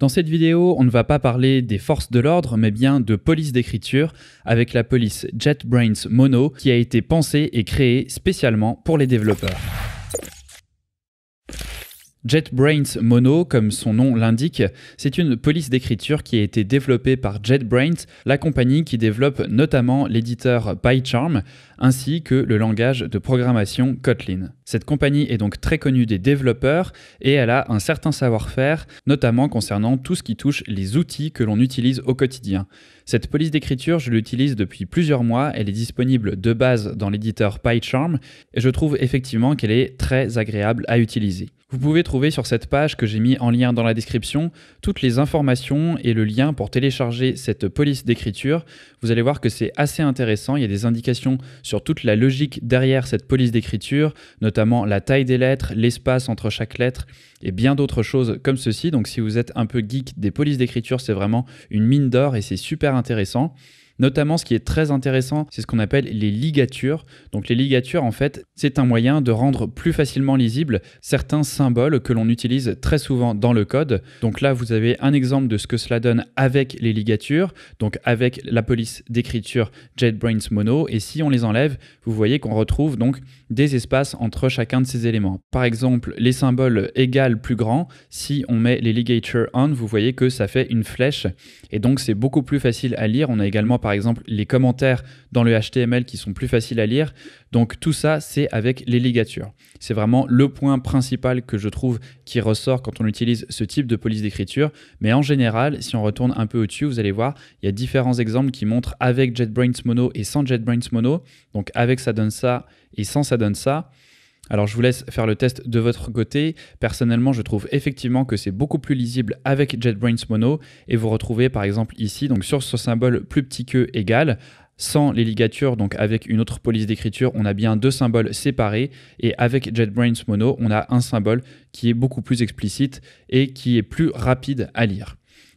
Dans cette vidéo, on ne va pas parler des forces de l'ordre, mais bien de police d'écriture, avec la police JetBrains Mono, qui a été pensée et créée spécialement pour les développeurs. JetBrains Mono, comme son nom l'indique, c'est une police d'écriture qui a été développée par JetBrains, la compagnie qui développe notamment l'éditeur PyCharm, ainsi que le langage de programmation Kotlin. Cette compagnie est donc très connue des développeurs et elle a un certain savoir-faire, notamment concernant tout ce qui touche les outils que l'on utilise au quotidien. Cette police d'écriture, je l'utilise depuis plusieurs mois, elle est disponible de base dans l'éditeur PyCharm et je trouve effectivement qu'elle est très agréable à utiliser. Vous pouvez trouver sur cette page que j'ai mis en lien dans la description toutes les informations et le lien pour télécharger cette police d'écriture. Vous allez voir que c'est assez intéressant, il y a des indications sur toute la logique derrière cette police d'écriture, notamment la taille des lettres, l'espace entre chaque lettre et bien d'autres choses comme ceci. Donc si vous êtes un peu geek des polices d'écriture, c'est vraiment une mine d'or et c'est super intéressant. Notamment, ce qui est très intéressant, c'est ce qu'on appelle les ligatures. Donc les ligatures, en fait, c'est un moyen de rendre plus facilement lisible certains symboles que l'on utilise très souvent dans le code. Donc là, vous avez un exemple de ce que cela donne avec les ligatures, donc avec la police d'écriture JetBrains Mono. Et si on les enlève, vous voyez qu'on retrouve donc des espaces entre chacun de ces éléments. Par exemple, les symboles égal plus grand, si on met les ligatures on, vous voyez que ça fait une flèche. Et donc, c'est beaucoup plus facile à lire. On a également, par par exemple les commentaires dans le HTML qui sont plus faciles à lire. Donc tout ça, c'est avec les ligatures. C'est vraiment le point principal que je trouve qui ressort quand on utilise ce type de police d'écriture. Mais en général, si on retourne un peu au-dessus, vous allez voir, il y a différents exemples qui montrent avec JetBrains Mono et sans JetBrains Mono. Donc avec ça donne ça et sans ça donne ça. Alors je vous laisse faire le test de votre côté. Personnellement, je trouve effectivement que c'est beaucoup plus lisible avec JetBrains Mono et vous retrouvez par exemple ici, donc sur ce symbole plus petit que égal, sans les ligatures, donc avec une autre police d'écriture, on a bien deux symboles séparés, et avec JetBrains Mono, on a un symbole qui est beaucoup plus explicite et qui est plus rapide à lire.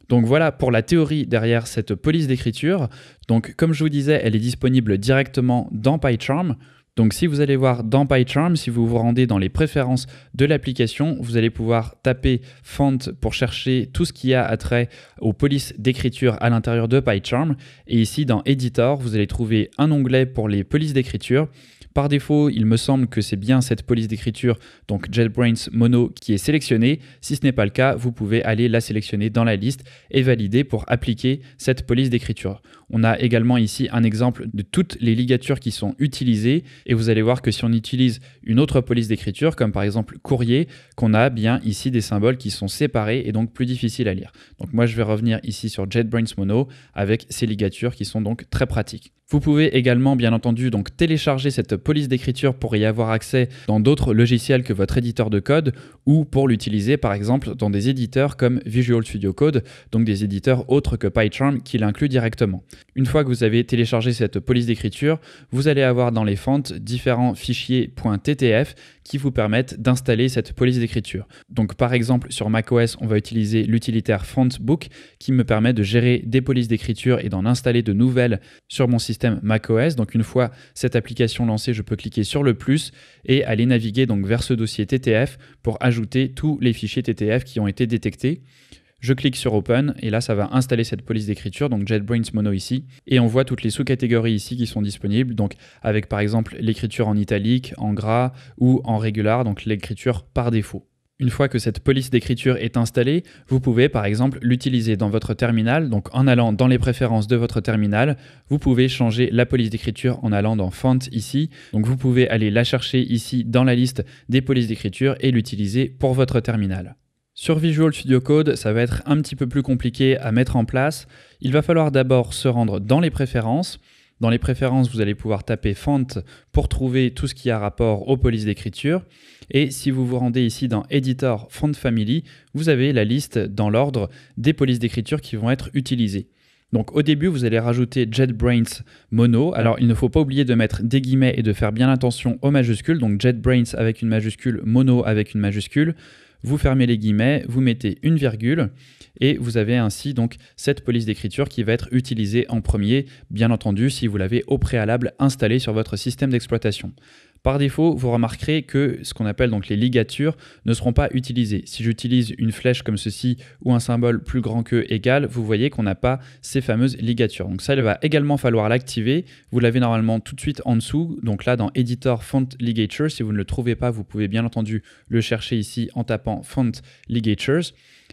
Donc voilà pour la théorie derrière cette police d'écriture. Donc comme je vous disais, elle est disponible directement dans PyCharm. Donc si vous allez voir dans PyCharm, si vous vous rendez dans les préférences de l'application, vous allez pouvoir taper font pour chercher tout ce qui a trait aux polices d'écriture à l'intérieur de PyCharm. Et ici dans Editor, vous allez trouver un onglet pour les polices d'écriture par défaut, il me semble que c'est bien cette police d'écriture, donc JetBrains Mono, qui est sélectionnée. Si ce n'est pas le cas, vous pouvez aller la sélectionner dans la liste et valider pour appliquer cette police d'écriture. On a également ici un exemple de toutes les ligatures qui sont utilisées et vous allez voir que si on utilise une autre police d'écriture, comme par exemple courrier, qu'on a bien ici des symboles qui sont séparés et donc plus difficiles à lire. Donc moi je vais revenir ici sur JetBrains Mono avec ces ligatures qui sont donc très pratiques. Vous pouvez également, bien entendu, donc télécharger cette police d'écriture pour y avoir accès dans d'autres logiciels que votre éditeur de code ou pour l'utiliser, par exemple, dans des éditeurs comme Visual Studio Code, donc des éditeurs autres que PyCharm qui l'inclut directement. Une fois que vous avez téléchargé cette police d'écriture, vous allez avoir dans les fentes différents fichiers .ttf qui vous permettent d'installer cette police d'écriture. Donc par exemple sur macOS, on va utiliser l'utilitaire Fontbook qui me permet de gérer des polices d'écriture et d'en installer de nouvelles sur mon système macOS. Donc une fois cette application lancée, je peux cliquer sur le plus et aller naviguer donc vers ce dossier TTF pour ajouter tous les fichiers TTF qui ont été détectés. Je clique sur Open et là, ça va installer cette police d'écriture, donc JetBrains Mono ici. Et on voit toutes les sous-catégories ici qui sont disponibles, donc avec par exemple l'écriture en italique, en gras ou en régular, donc l'écriture par défaut. Une fois que cette police d'écriture est installée, vous pouvez par exemple l'utiliser dans votre terminal. Donc en allant dans les préférences de votre terminal, vous pouvez changer la police d'écriture en allant dans Font ici. Donc vous pouvez aller la chercher ici dans la liste des polices d'écriture et l'utiliser pour votre terminal. Sur Visual Studio Code, ça va être un petit peu plus compliqué à mettre en place. Il va falloir d'abord se rendre dans les préférences. Dans les préférences, vous allez pouvoir taper font pour trouver tout ce qui a rapport aux polices d'écriture. Et si vous vous rendez ici dans Editor Font Family, vous avez la liste dans l'ordre des polices d'écriture qui vont être utilisées. Donc au début, vous allez rajouter JetBrains mono. Alors il ne faut pas oublier de mettre des guillemets et de faire bien attention aux majuscules. Donc JetBrains avec une majuscule, mono avec une majuscule vous fermez les guillemets, vous mettez une virgule et vous avez ainsi donc cette police d'écriture qui va être utilisée en premier, bien entendu si vous l'avez au préalable installée sur votre système d'exploitation. Par défaut, vous remarquerez que ce qu'on appelle donc les ligatures ne seront pas utilisées. Si j'utilise une flèche comme ceci ou un symbole plus grand que égal, vous voyez qu'on n'a pas ces fameuses ligatures. Donc ça, il va également falloir l'activer. Vous l'avez normalement tout de suite en dessous. Donc là, dans Editor Font Ligatures ». si vous ne le trouvez pas, vous pouvez bien entendu le chercher ici en tapant Font Ligatures.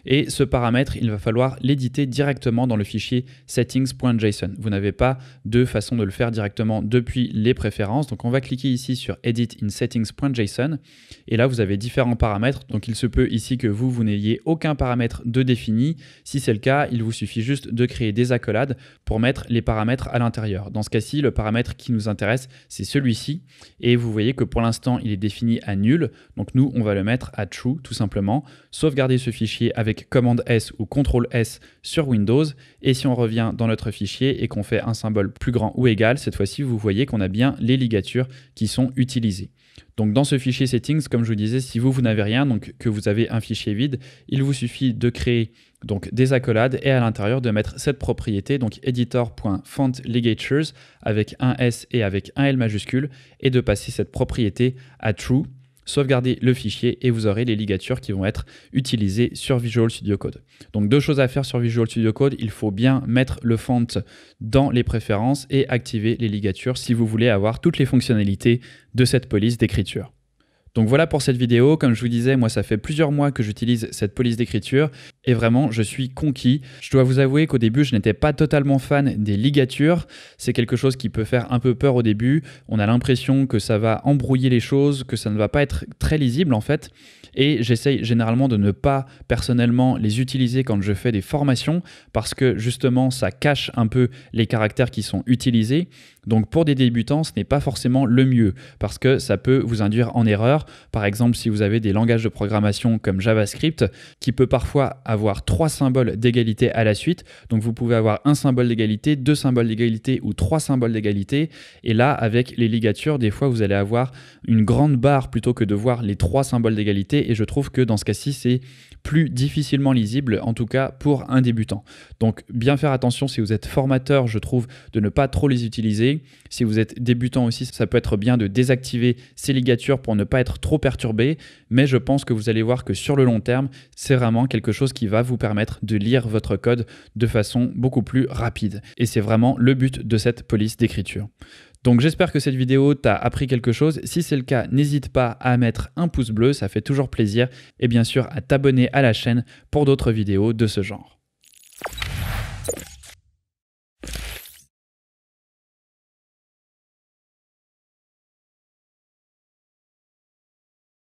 Et ce paramètre, il va falloir l'éditer directement dans le fichier settings.json. Vous n'avez pas de façon de le faire directement depuis les préférences. Donc on va cliquer ici sur edit in settings.json. Et là, vous avez différents paramètres. Donc il se peut ici que vous, vous n'ayez aucun paramètre de défini. Si c'est le cas, il vous suffit juste de créer des accolades pour mettre les paramètres à l'intérieur. Dans ce cas-ci, le paramètre qui nous intéresse, c'est celui-ci. Et vous voyez que pour l'instant, il est défini à nul. Donc nous, on va le mettre à true tout simplement. Sauvegarder ce fichier avec commande S ou contrôle S sur Windows. Et si on revient dans notre fichier et qu'on fait un symbole plus grand ou égal, cette fois-ci, vous voyez qu'on a bien les ligatures qui sont utilisées. Donc dans ce fichier settings, comme je vous disais, si vous, vous n'avez rien, donc que vous avez un fichier vide, il vous suffit de créer donc des accolades et à l'intérieur de mettre cette propriété, donc editor.fontligatures avec un S et avec un L majuscule, et de passer cette propriété à true sauvegarder le fichier et vous aurez les ligatures qui vont être utilisées sur Visual Studio Code. Donc deux choses à faire sur Visual Studio Code, il faut bien mettre le font dans les préférences et activer les ligatures si vous voulez avoir toutes les fonctionnalités de cette police d'écriture. Donc voilà pour cette vidéo. Comme je vous disais, moi, ça fait plusieurs mois que j'utilise cette police d'écriture et vraiment, je suis conquis. Je dois vous avouer qu'au début, je n'étais pas totalement fan des ligatures. C'est quelque chose qui peut faire un peu peur au début. On a l'impression que ça va embrouiller les choses, que ça ne va pas être très lisible en fait. Et j'essaye généralement de ne pas personnellement les utiliser quand je fais des formations parce que justement, ça cache un peu les caractères qui sont utilisés. Donc pour des débutants, ce n'est pas forcément le mieux parce que ça peut vous induire en erreur par exemple, si vous avez des langages de programmation comme JavaScript, qui peut parfois avoir trois symboles d'égalité à la suite. Donc vous pouvez avoir un symbole d'égalité, deux symboles d'égalité ou trois symboles d'égalité. Et là, avec les ligatures, des fois, vous allez avoir une grande barre plutôt que de voir les trois symboles d'égalité. Et je trouve que dans ce cas-ci, c'est plus difficilement lisible, en tout cas pour un débutant. Donc bien faire attention si vous êtes formateur, je trouve, de ne pas trop les utiliser. Si vous êtes débutant aussi, ça peut être bien de désactiver ces ligatures pour ne pas être trop perturbé, mais je pense que vous allez voir que sur le long terme, c'est vraiment quelque chose qui va vous permettre de lire votre code de façon beaucoup plus rapide. Et c'est vraiment le but de cette police d'écriture. Donc j'espère que cette vidéo t'a appris quelque chose. Si c'est le cas, n'hésite pas à mettre un pouce bleu, ça fait toujours plaisir. Et bien sûr, à t'abonner à la chaîne pour d'autres vidéos de ce genre.